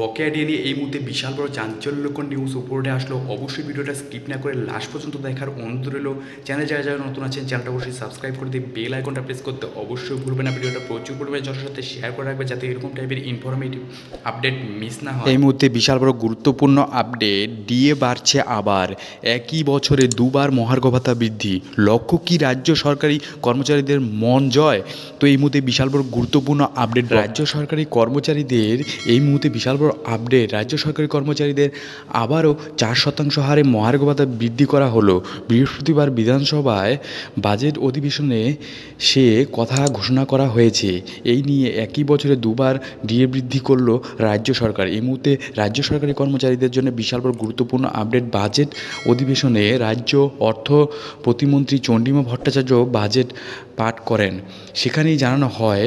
বকেয়া ডিএ নিয়ে এই মুহূর্তে বিশাল বড় চাঞ্চল্যকর নিউজ উপরে আসলো অবশ্যই ভিডিওটা স্কিপ না করে লাস্ট পর্যন্ত দেখার অনুরোধ রইল চ্যানেল যারা যারা নতুন আছেন চ্যানেলটা অবশ্যই সাবস্ক্রাইব করে দিয়ে বেল আইকনটা প্রেস করতে অবশ্যই ভুলবেন না ভিডিওটা প্রচুর পরিমাণে জনের সাথে শেয়ার করে রাখবে যাতে এরকম টাইপের ইনফরমেটিভ আপডেট মিস না হয় এই মুহূর্তে বিশাল বড় গুরুত্বপূর্ণ আপডেট ডিএ বাড়ছে আবার একই বছরে দুবার মহার্ঘ ভাতা বৃদ্ধি লক্ষ্য কি রাজ্য সরকারি কর্মচারীদের মন জয় তো এই মুহূর্তে বিশাল বড় গুরুত্বপূর্ণ আপডেট রাজ্য সরকারি কর্মচারীদের এই মুহূর্তে বিশাল বড় আপডেট রাজ্য সরকারি কর্মচারীদের আবারও চার শতাংশ হারে মহার্ঘ ভাতা বৃদ্ধি করা হলো বৃহস্পতিবার বিধানসভায় বাজেট অধিবেশনে সে কথা ঘোষণা করা হয়েছে এই নিয়ে একই বছরে দুবার ডিএ বৃদ্ধি করল রাজ্য সরকার এই মুহূর্তে রাজ্য সরকারি কর্মচারীদের জন্য বিশাল বড় গুরুত্বপূর্ণ আপডেট বাজেট অধিবেশনে রাজ্য অর্থ প্রতিমন্ত্রী চণ্ডীমা ভট্টাচার্য বাজেট পাঠ করেন সেখানেই জানানো হয়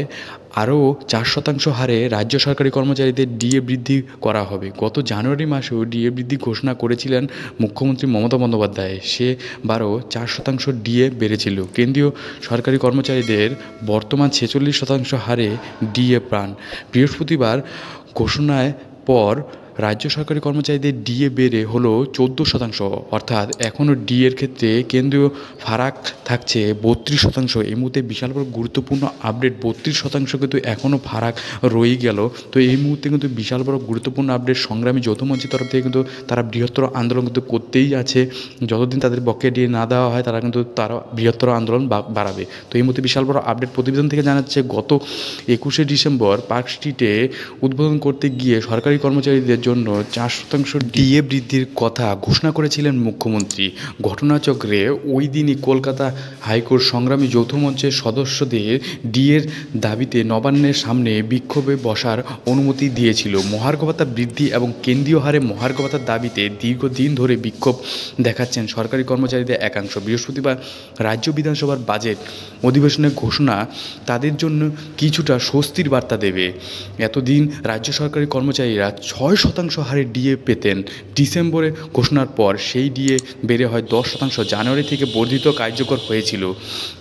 আরও চার শতাংশ হারে রাজ্য সরকারি কর্মচারীদের ডিএ বৃদ্ধি করা হবে গত জানুয়ারি মাসেও ডিএ বৃদ্ধি ঘোষণা করেছিলেন মুখ্যমন্ত্রী মমতা বন্দ্যোপাধ্যায় সে বারো চার শতাংশ ডিএ বেড়েছিল কেন্দ্রীয় সরকারি কর্মচারীদের বর্তমান ছেচল্লিশ শতাংশ হারে ডিএ প্রাণ বৃহস্পতিবার ঘোষণায় পর রাজ্য সরকারি কর্মচারীদের ডিএ বেড়ে হলো চোদ্দ শতাংশ অর্থাৎ এখনও ডিএর ক্ষেত্রে কেন্দ্রীয় ফারাক থাকছে বত্রিশ শতাংশ এই মুহূর্তে বিশাল বড় গুরুত্বপূর্ণ আপডেট বত্রিশ শতাংশ কিন্তু এখনও ফারাক রয়ে গেল তো এই মুহূর্তে কিন্তু বিশাল বড় গুরুত্বপূর্ণ আপডেট সংগ্রামী মঞ্চের তরফ থেকে কিন্তু তারা বৃহত্তর আন্দোলন কিন্তু করতেই আছে যতদিন তাদের পক্ষে ডিএ না দেওয়া হয় তারা কিন্তু তারা বৃহত্তর আন্দোলন বাড়াবে তো এই মুহূর্তে বিশাল বড় আপডেট প্রতিবেদন থেকে জানাচ্ছে গত একুশে ডিসেম্বর পার্ক স্ট্রিটে উদ্বোধন করতে গিয়ে সরকারি কর্মচারীদের জন্য চার শতাংশ ডিএ বৃদ্ধির কথা ঘোষণা করেছিলেন মুখ্যমন্ত্রী ঘটনাচক্রে ওই দিনই কলকাতা হাইকোর্ট সংগ্রামী যৌথ মঞ্চের সদস্যদের ডিএর দাবিতে নবান্নের সামনে বিক্ষোভে বসার অনুমতি দিয়েছিল মহার্ঘ ভাতা বৃদ্ধি এবং কেন্দ্রীয় হারে মহার্ঘ ভাতার দাবিতে দীর্ঘদিন ধরে বিক্ষোভ দেখাচ্ছেন সরকারি কর্মচারীদের একাংশ বৃহস্পতিবার রাজ্য বিধানসভার বাজেট অধিবেশনের ঘোষণা তাদের জন্য কিছুটা স্বস্তির বার্তা দেবে এতদিন রাজ্য সরকারি কর্মচারীরা ছয় শতাংশ হারে ডিএ পেতেন ডিসেম্বরে ঘোষণার পর সেই ডিএ বেড়ে হয় দশ শতাংশ জানুয়ারি থেকে বর্ধিত কার্যকর হয়েছিল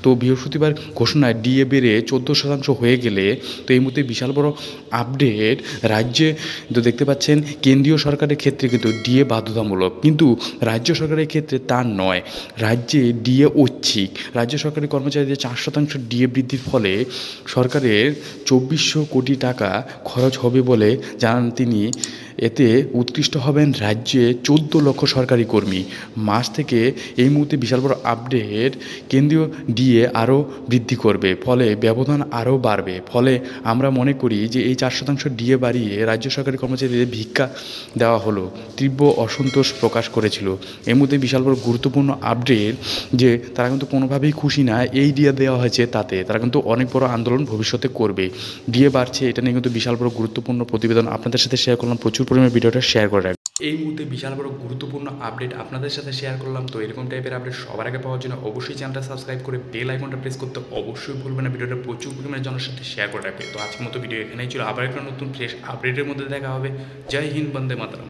তো বৃহস্পতিবার ঘোষণায় ডিএ বেড়ে চোদ্দ শতাংশ হয়ে গেলে তো এই মুহূর্তে বিশাল বড় আপডেট রাজ্যে তো দেখতে পাচ্ছেন কেন্দ্রীয় সরকারের ক্ষেত্রে কিন্তু ডিএ বাধ্যতামূলক কিন্তু রাজ্য সরকারের ক্ষেত্রে তা নয় রাজ্যে ডিএ ঐচ্ছিক রাজ্য সরকারের কর্মচারীদের চার শতাংশ ডিএ বৃদ্ধির ফলে সরকারের চব্বিশশো কোটি টাকা খরচ হবে বলে জানান তিনি এতে উৎকৃষ্ট হবেন রাজ্যে চোদ্দ লক্ষ সরকারি কর্মী মাস থেকে এই মুহূর্তে বিশাল বড় আপডেট কেন্দ্রীয় ডিএ আরও বৃদ্ধি করবে ফলে ব্যবধান আরও বাড়বে ফলে আমরা মনে করি যে এই চার শতাংশ ডিএ বাড়িয়ে রাজ্য সরকারি কর্মচারীদের ভিক্ষা দেওয়া হলো তীব্র অসন্তোষ প্রকাশ করেছিল এই মুহূর্তে বিশাল বড় গুরুত্বপূর্ণ আপডেট যে তারা কিন্তু কোনোভাবেই খুশি না এই ডিএ দেওয়া হয়েছে তাতে তারা কিন্তু অনেক বড় আন্দোলন ভবিষ্যতে করবে ডিএ বাড়ছে এটা নিয়ে কিন্তু বিশাল বড় গুরুত্বপূর্ণ প্রতিবেদন আপনাদের সাথে শেয়ার করলাম প্রচুর পরিমাণে ভিডিওটা শেয়ার করে রাখবেন এই মুহূর্তে বিশাল বড় গুরুত্বপূর্ণ আপডেট আপনাদের সাথে শেয়ার করলাম তো এরকম টাইপের আপডেট সবার আগে পাওয়ার জন্য অবশ্যই চ্যানেলটা সাবস্ক্রাইব করে বেল আইকনটা প্রেস করতে অবশ্যই ভুলবেন না ভিডিওটা প্রচুর পরিমাণে জনের সাথে শেয়ার করে রাখবে তো আজকের মতো ভিডিও এখানেই ছিল আবার একটা নতুন ফ্রেশ আপডেটের মধ্যে দেখা হবে জয় হিন্দ বন্দে মাতারাম